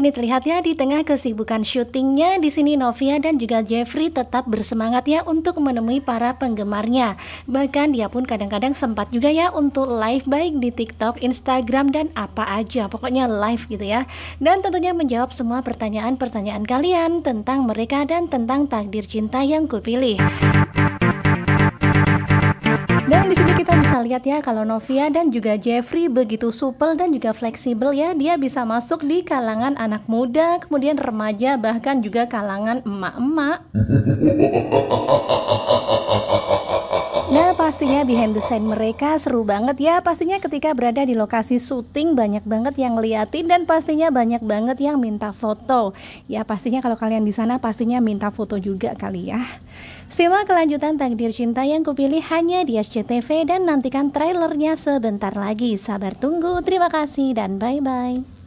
sini terlihat ya di tengah kesibukan syutingnya di sini Novia dan juga Jeffrey tetap bersemangat ya untuk menemui para penggemarnya. Bahkan dia pun kadang-kadang sempat juga ya untuk live baik di TikTok, Instagram dan apa aja. Pokoknya live gitu ya. Dan tentunya menjawab semua pertanyaan-pertanyaan kalian tentang mereka dan tentang takdir cinta yang kupilih. Iya. bisa lihat ya kalau Novia dan juga Jeffrey begitu supel dan juga fleksibel ya dia bisa masuk di kalangan anak muda kemudian remaja bahkan juga kalangan emak-emak pastinya behind the scene mereka seru banget ya pastinya ketika berada di lokasi syuting banyak banget yang liatin dan pastinya banyak banget yang minta foto ya pastinya kalau kalian di sana pastinya minta foto juga kali ya simak kelanjutan takdir cinta yang kupilih hanya di SCTV dan nantikan trailernya sebentar lagi sabar tunggu terima kasih dan bye bye